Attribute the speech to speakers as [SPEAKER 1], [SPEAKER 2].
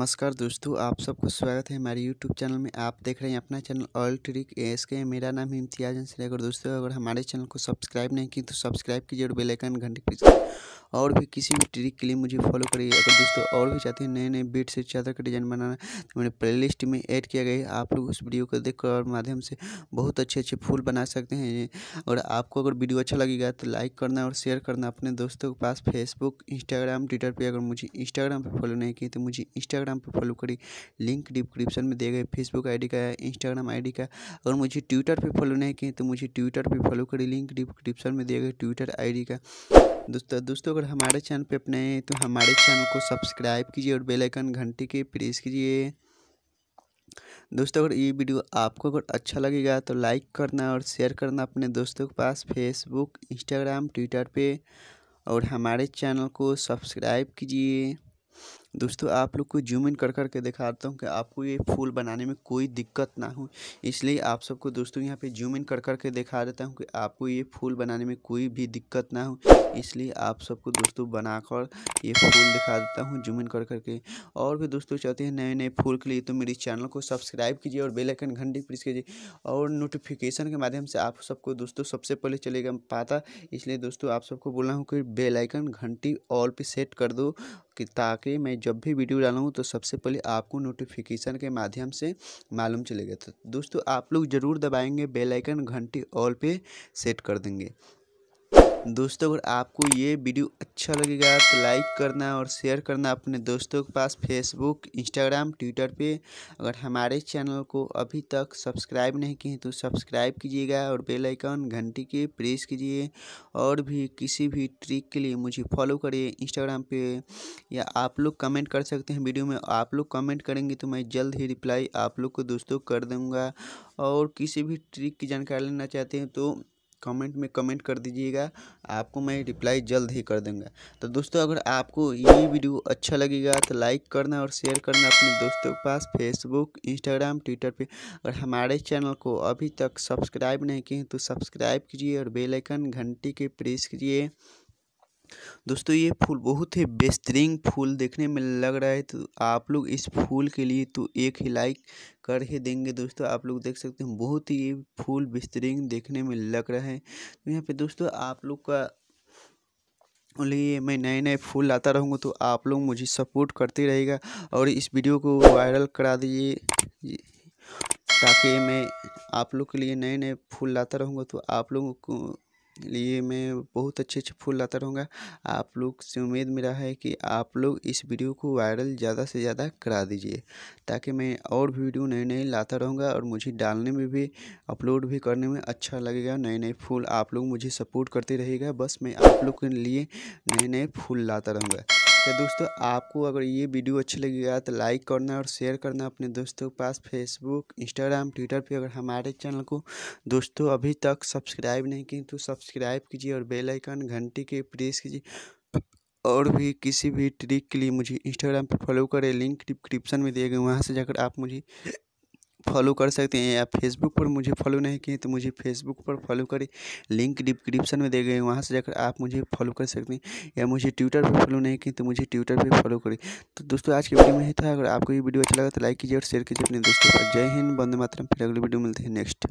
[SPEAKER 1] नमस्कार दोस्तों आप सबको स्वागत है हमारे यूट्यूब चैनल में आप देख रहे हैं अपना चैनल ऑयल ट्रिक एस के मेरा नाम इम्तियाज अंसर अगर दोस्तों अगर हमारे चैनल को सब्सक्राइब नहीं की तो सब्सक्राइब कीजिए और बेलाइकन घंटे की और भी किसी भी ट्रिक के लिए मुझे फॉलो करिए अगर दोस्तों और भी चाहते हैं नए नए बीट से चादर का डिज़ाइन बनाना तो मैंने प्ले में ऐड किया गया है आप लोग उस वीडियो को देख और माध्यम से बहुत अच्छे अच्छे फूल बना सकते हैं और आपको अगर वीडियो अच्छा लगेगा तो लाइक करना और शेयर करना अपने दोस्तों के पास फेसबुक इंस्टाग्राम ट्विटर पर अगर मुझे इंस्टाग्राम पर फॉलो नहीं किए तो मुझे इंस्टाग्राम पर फॉलो करिए लिंक डिस्क्रिप्शन में दिए गए फेसबुक आई का इंस्टाग्राम आई का और मुझे ट्विटर पर फॉलो नहीं किए तो मुझे ट्विटर पर फॉलो करिए लिंक डिस्क्रिप्शन में दिए गए ट्विटर आई का दोस्तों दोस्तों अगर हमारे चैनल पे अपने हैं तो हमारे चैनल को सब्सक्राइब कीजिए और बेल आइकन घंटी के प्रेस कीजिए दोस्तों अगर ये वीडियो आपको अगर अच्छा लगेगा तो लाइक करना और शेयर करना अपने दोस्तों के पास फेसबुक इंस्टाग्राम ट्विटर पे और हमारे चैनल को सब्सक्राइब कीजिए दोस्तों आप लोग को जूम इन कर कर के दिखाता हूँ कि आपको ये फूल बनाने में कोई दिक्कत ना हो इसलिए आप सबको दोस्तों यहाँ पे जूम इन कर करके दिखा देता हूँ कि आपको ये फूल बनाने में कोई भी दिक्कत ना हो इसलिए आप सबको दोस्तों बनाकर ये फूल दिखा देता हूँ जूम इन कर करके और भी दोस्तों चाहते हैं नए नए फूल के लिए तो मेरे चैनल को सब्सक्राइब कीजिए और बेलाइकन घंटी प्रेस कीजिए और नोटिफिकेशन के माध्यम से आप सबको दोस्तों सबसे पहले चलेगा पाता इसलिए दोस्तों आप सबको बोल रहा हूँ कि बेलाइकन घंटी ऑल पर सेट कर दो कि ताकि मैं जब भी वीडियो डालूँ तो सबसे पहले आपको नोटिफिकेशन के माध्यम से मालूम चलेगा तो दोस्तों आप लोग ज़रूर दबाएंगे बेल आइकन घंटी ऑल पे सेट कर देंगे दोस्तों अगर आपको ये वीडियो अच्छा लगेगा तो लाइक करना और शेयर करना अपने दोस्तों के पास फेसबुक इंस्टाग्राम ट्विटर पे अगर हमारे चैनल को अभी तक सब्सक्राइब नहीं किए तो सब्सक्राइब कीजिएगा और बेल आइकन घंटी के प्रेस कीजिए और भी किसी भी ट्रिक के लिए मुझे फॉलो करिए इंस्टाग्राम पे या आप लोग कमेंट कर सकते हैं वीडियो में आप लोग कमेंट करेंगे तो मैं जल्द ही रिप्लाई आप लोग को दोस्तों कर दूँगा और किसी भी ट्रिक की जानकारी लेना चाहते हैं तो कमेंट में कमेंट कर दीजिएगा आपको मैं रिप्लाई जल्द ही कर दूंगा तो दोस्तों अगर आपको ये वीडियो अच्छा लगेगा तो लाइक करना और शेयर करना अपने दोस्तों के पास फेसबुक इंस्टाग्राम ट्विटर पे और हमारे चैनल को अभी तक सब्सक्राइब नहीं किए तो सब्सक्राइब कीजिए और बेलाइकन घंटी के प्रेस कीजिए दोस्तों ये फूल बहुत ही बेहतरीन फूल देखने में लग रहा है तो आप लोग इस फूल के लिए तो एक ही लाइक कर ही देंगे दोस्तों आप लोग देख सकते हैं बहुत ही फूल बेहतरीन देखने में लग रहा है तो यहाँ पे दोस्तों आप लोग का लिए मैं नए नए फूल लाता रहूँगा तो आप लोग मुझे सपोर्ट करते रहेगा और इस वीडियो को वायरल करा दीजिए ताकि मैं आप लोग के लिए नए नए फूल लाता रहूँगा तो आप लोगों को लिए मैं बहुत अच्छे अच्छे फूल लाता रहूँगा आप लोग से उम्मीद मेरा है कि आप लोग इस वीडियो को वायरल ज़्यादा से ज़्यादा करा दीजिए ताकि मैं और भी वीडियो नए नए लाता रहूँगा और मुझे डालने में भी अपलोड भी करने में अच्छा लगेगा नए नए फूल आप लोग मुझे सपोर्ट करते रहेगा बस मैं आप लोग के लिए नए नए फूल लाता रहूँगा तो दोस्तों आपको अगर ये वीडियो अच्छी लगेगा तो लाइक करना और शेयर करना अपने दोस्तों के पास फेसबुक इंस्टाग्राम ट्विटर पे अगर हमारे चैनल को दोस्तों अभी तक सब्सक्राइब नहीं किए तो सब्सक्राइब कीजिए और बेल आइकन घंटी के प्रेस कीजिए और भी किसी भी ट्रिक के लिए मुझे इंस्टाग्राम पर फॉलो करें लिंक डिस्क्रिप्शन में दिए गए वहाँ से जाकर आप मुझे फॉलो कर सकते हैं या फेसबुक पर मुझे फॉलो नहीं किए तो मुझे फेसबुक पर फॉलो करें लिंक डिस्क्रिप्शन में दे गए वहाँ से जाकर आप मुझे फॉलो कर सकते हैं या मुझे ट्विटर पर फॉलो नहीं किए तो मुझे ट्विटर पर फॉलो करें तो दोस्तों आज की वीडियो में ही था अगर आपको ये वीडियो अच्छा लगा तो लाइक कीजिए और शेयर कीजिए अपने दोस्तों पर जय हिंद बंदे मातरम फिर अगली वीडियो मिलते हैं नेक्स्ट